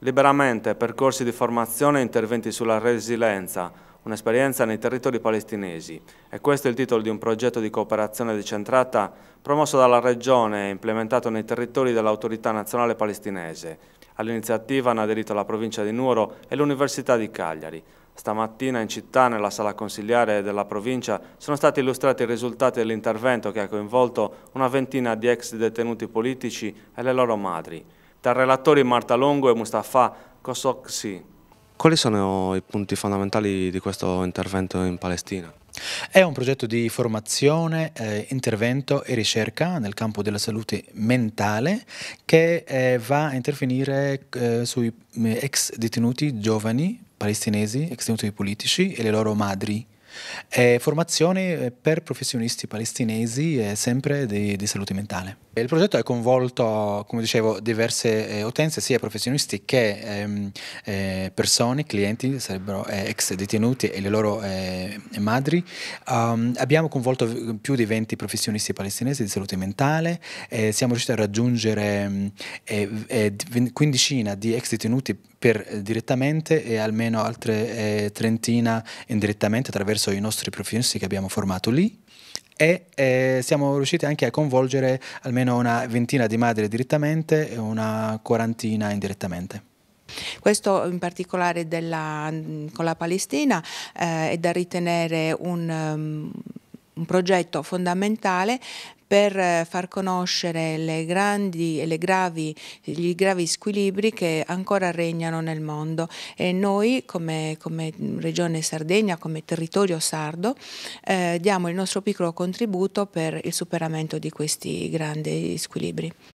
liberamente percorsi di formazione e interventi sulla resilienza, un'esperienza nei territori palestinesi. E questo è il titolo di un progetto di cooperazione decentrata promosso dalla Regione e implementato nei territori dell'Autorità Nazionale Palestinese. All'iniziativa hanno aderito la provincia di Nuoro e l'Università di Cagliari. Stamattina in città, nella sala consiliare della provincia, sono stati illustrati i risultati dell'intervento che ha coinvolto una ventina di ex detenuti politici e le loro madri relatori Marta Longo e Mustafa Kosoksi. Quali sono i punti fondamentali di questo intervento in Palestina? È un progetto di formazione, eh, intervento e ricerca nel campo della salute mentale che eh, va a intervenire eh, sui mm, ex detenuti giovani palestinesi, ex detenuti politici e le loro madri e formazione eh, per professionisti palestinesi eh, sempre di, di, salute mentale. Il progetto ha coinvolto, come dicevo, diverse eh, utenze, sia professionisti che ehm, eh, persone, clienti, sarebbero eh, ex detenuti e le loro eh, madri. Um, abbiamo coinvolto più di 20 professionisti palestinesi di salute mentale, siamo riusciti a raggiungere mm, quindicina di ex detenuti per eh, direttamente e almeno altre eh, trentina indirettamente attraverso i nostri professionisti che abbiamo formato lì e eh, siamo riusciti anche a coinvolgere almeno una ventina di madri direttamente e una quarantina indirettamente. Questo in particolare della, con la Palestina eh, è da ritenere un... Um un progetto fondamentale per eh, far conoscere le grandi e le gravi, gli gravi squilibri che ancora regnano nel mondo e noi come, come regione Sardegna, come territorio sardo, eh, diamo il nostro piccolo contributo per il superamento di questi grandi squilibri.